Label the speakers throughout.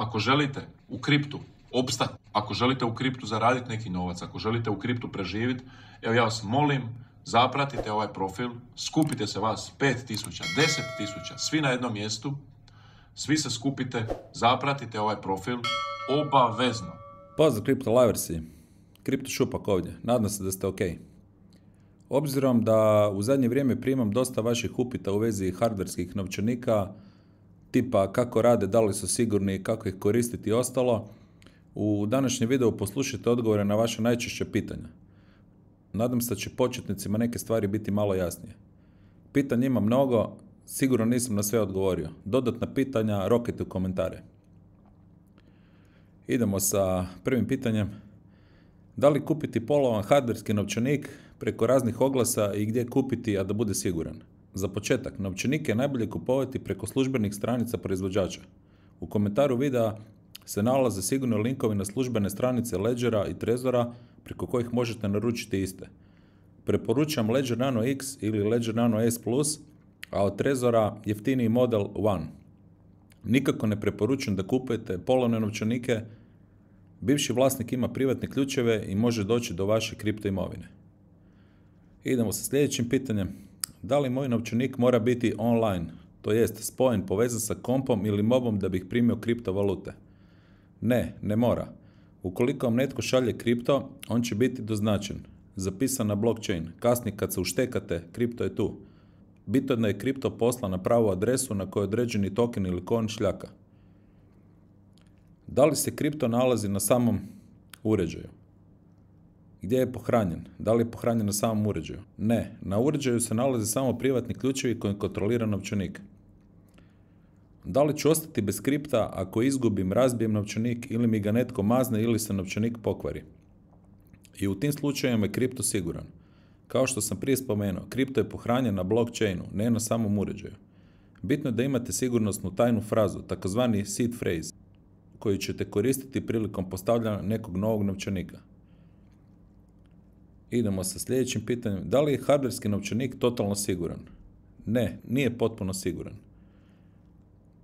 Speaker 1: Ako želite u kriptu opstati, ako želite u kriptu zaraditi neki novac, ako želite u kriptu preživjeti, evo ja vas molim, zapratite ovaj profil, skupite se vas 5000, 10.000, svi na jednom mjestu, svi se skupite, zapratite ovaj profil, obavezno. Pozdrav Crypto Liversi, Crypto Šupak ovdje, nadam se da ste ok. Obzirom da u zadnje vrijeme primam dosta vaših upita u vezi hardverskih novčanika, tipa kako rade, da li su sigurni, kako ih koristiti i ostalo, u današnjem videu poslušajte odgovore na vaše najčešće pitanja. Nadam se da će početnicima neke stvari biti malo jasnije. Pitanja ima mnogo, sigurno nisam na sve odgovorio. Dodatna pitanja, rokajte u komentare. Idemo sa prvim pitanjem. Da li kupiti polovan hardverski novčanik preko raznih oglasa i gdje kupiti, a da bude siguran? Za početak, novčanike je najbolje kupovati preko službenih stranica proizvođača. U komentaru videa se nalaze sigurno linkovi na službene stranice Ledgera i Trezora preko kojih možete naručiti iste. Preporučam Ledger Nano X ili Ledger Nano S+, a od Trezora jeftiniji model One. Nikako ne preporučujem da kupujete polovne novčanike, bivši vlasnik ima privatne ključeve i može doći do vaše kripto imovine. Idemo sa sljedećim pitanjem. Da li moj novčanik mora biti online, to jest spojen, povezan sa kompom ili mobom da bih primio kriptovalute? Ne, ne mora. Ukoliko vam netko šalje kripto, on će biti doznačen. Zapisan na blockchain. Kasnije kad se uštekate, kripto je tu. Bitno je da je kripto posla na pravu adresu na kojoj određeni token ili kon šljaka. Da li se kripto nalazi na samom uređaju? Gdje je pohranjen? Da li je pohranjen na samom uređaju? Ne, na uređaju se nalaze samo privatni ključevi koji kontrolira novčanik. Da li ću ostati bez kripta ako izgubim, razbijem novčanik ili mi ga netko mazne ili se novčanik pokvari? I u tim slučajevima je kripto siguran. Kao što sam prije spomenuo, kripto je pohranjen na blockchainu, ne na samom uređaju. Bitno je da imate sigurnosnu tajnu frazu, takozvani seed phrase, koju ćete koristiti prilikom postavljanja nekog novog novčanika. Idemo sa sljedećim pitanjem. Da li je hardverski novčanik totalno siguran? Ne, nije potpuno siguran.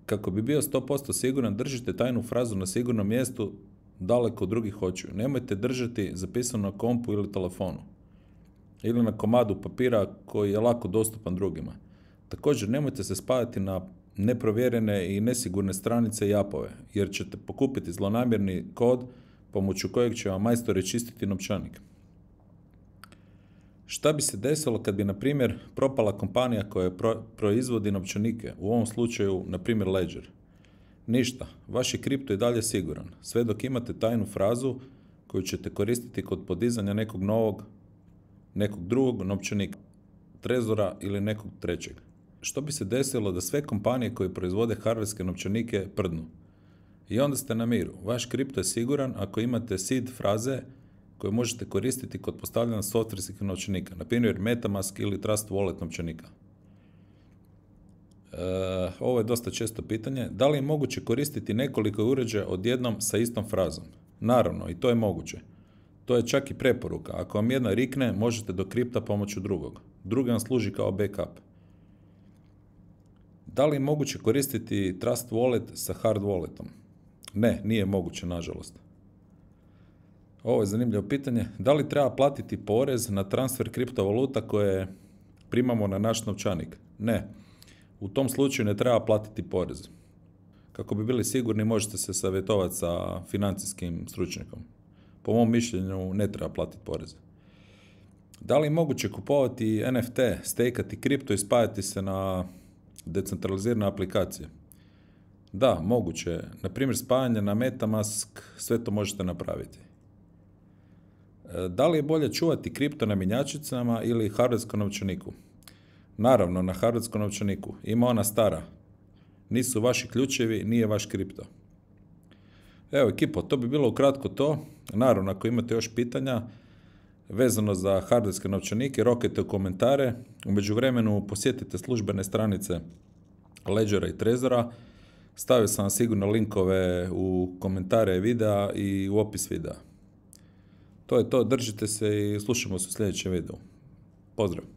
Speaker 1: Kako bi bio 100% siguran, držite tajnu frazu na sigurnom mjestu daleko od drugih očiju. Nemojte držati zapisano na kompu ili telefonu. Ili na komadu papira koji je lako dostupan drugima. Također nemojte se spajati na neprovjerene i nesigurne stranice i apove, jer ćete pokupiti zlonamjerni kod pomoću kojeg će vam majstori čistiti novčanik. Šta bi se desilo kad bi, na primjer, propala kompanija koja proizvodi novčanike, u ovom slučaju, na primjer, Ledger? Ništa, vaš je kripto i dalje siguran, sve dok imate tajnu frazu koju ćete koristiti kod podizanja nekog novog, nekog drugog novčanika, trezora ili nekog trećeg. Što bi se desilo da sve kompanije koje proizvode hardverske novčanike prdnu? I onda ste na miru, vaš kripto je siguran ako imate seed fraze koje možete koristiti kod postavljanja softverskih novčanika, na primjer Metamask ili Trust Wallet novčanika. E, ovo je dosta često pitanje. Da li je moguće koristiti nekoliko uređaja odjednom sa istom frazom? Naravno, i to je moguće. To je čak i preporuka. Ako vam jedna rikne, možete do kripta pomoću drugog. Drugi vam služi kao backup. Da li je moguće koristiti Trust Wallet sa Hard Walletom? Ne, nije moguće, nažalost. Ovo je zanimljivo pitanje. Da li treba platiti porez na transfer kriptovaluta koje primamo na naš novčanik? Ne. U tom slučaju ne treba platiti porez. Kako bi bili sigurni možete se savjetovati sa financijskim stručnikom. Po mom mišljenju ne treba platiti porez. Da li je moguće kupovati NFT, stekati kripto i spajati se na decentralizirane aplikacije? Da, moguće. Na primjer, spajanje na Metamask, sve to možete napraviti. E, da li je bolje čuvati kripto na minjačicama ili hardverskom novčaniku? Naravno, na hardverskom novčaniku. Ima ona stara. Nisu vaši ključevi, nije vaš kripto. Evo ekipo, to bi bilo ukratko to. Naravno, ako imate još pitanja vezano za hardverske novčanike, rokajte u komentare. U međuvremenu posjetite službene stranice Ledgera i Trezora. Stavio sam vam sigurno linkove u komentare videa i u opis videa. To je to, držite se i slušamo se u sljedećem videu. Pozdrav!